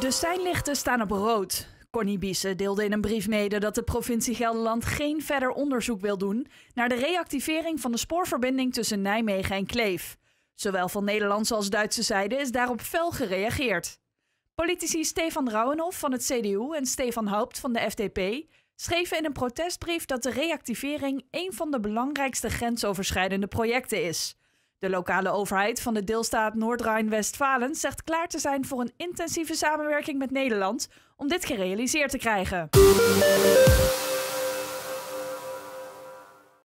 De seinlichten staan op rood. Connie Biese deelde in een brief mede dat de provincie Gelderland geen verder onderzoek wil doen naar de reactivering van de spoorverbinding tussen Nijmegen en Kleef. Zowel van Nederlandse als Duitse zijde is daarop fel gereageerd. Politici Stefan Rauwenhoff van het CDU en Stefan Haupt van de FDP schreven in een protestbrief dat de reactivering een van de belangrijkste grensoverschrijdende projecten is. De lokale overheid van de deelstaat Noord-Rijn-Westfalen zegt klaar te zijn voor een intensieve samenwerking met Nederland om dit gerealiseerd te krijgen.